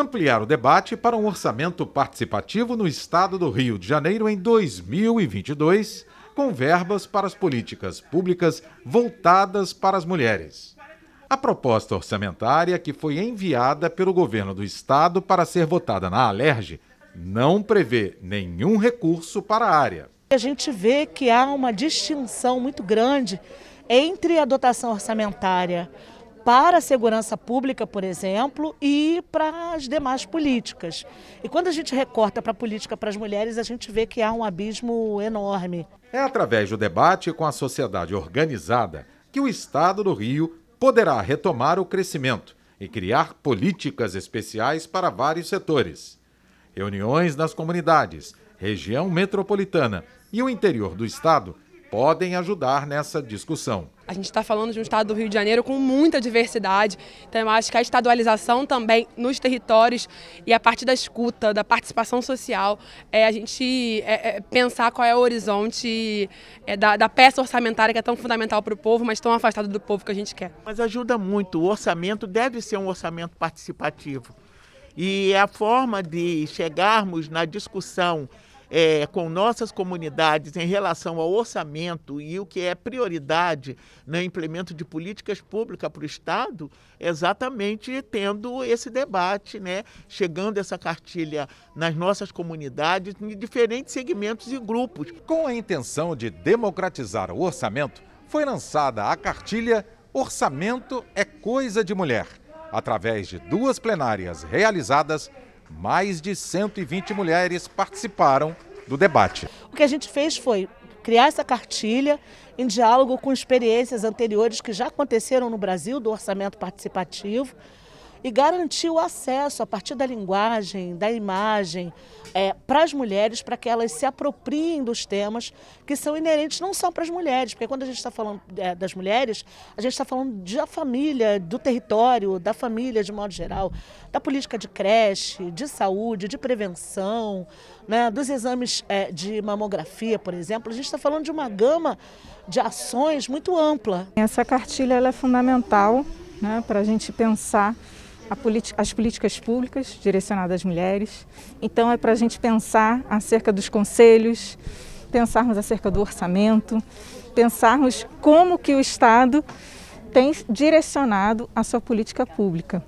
ampliar o debate para um orçamento participativo no estado do Rio de Janeiro em 2022, com verbas para as políticas públicas voltadas para as mulheres. A proposta orçamentária que foi enviada pelo governo do estado para ser votada na Alerj não prevê nenhum recurso para a área. A gente vê que há uma distinção muito grande entre a dotação orçamentária para a segurança pública, por exemplo, e para as demais políticas. E quando a gente recorta para a política para as mulheres, a gente vê que há um abismo enorme. É através do debate com a sociedade organizada que o Estado do Rio poderá retomar o crescimento e criar políticas especiais para vários setores. Reuniões nas comunidades, região metropolitana e o interior do Estado podem ajudar nessa discussão. A gente está falando de um estado do Rio de Janeiro com muita diversidade, então eu acho que a estadualização também nos territórios e a partir da escuta, da participação social, é a gente é, é pensar qual é o horizonte é, da, da peça orçamentária que é tão fundamental para o povo, mas tão afastada do povo que a gente quer. Mas ajuda muito, o orçamento deve ser um orçamento participativo. E é a forma de chegarmos na discussão é, com nossas comunidades em relação ao orçamento e o que é prioridade no implemento de políticas públicas para o Estado, exatamente tendo esse debate, né? chegando essa cartilha nas nossas comunidades, em diferentes segmentos e grupos. Com a intenção de democratizar o orçamento, foi lançada a cartilha Orçamento é Coisa de Mulher, através de duas plenárias realizadas mais de 120 mulheres participaram do debate. O que a gente fez foi criar essa cartilha em diálogo com experiências anteriores que já aconteceram no Brasil do orçamento participativo e garantir o acesso a partir da linguagem, da imagem, é, para as mulheres, para que elas se apropriem dos temas que são inerentes não só para as mulheres, porque quando a gente está falando é, das mulheres, a gente está falando da família, do território, da família de modo geral, da política de creche, de saúde, de prevenção, né, dos exames é, de mamografia, por exemplo. A gente está falando de uma gama de ações muito ampla. Essa cartilha é fundamental né, para a gente pensar as políticas públicas direcionadas às mulheres. Então, é para a gente pensar acerca dos conselhos, pensarmos acerca do orçamento, pensarmos como que o Estado tem direcionado a sua política pública.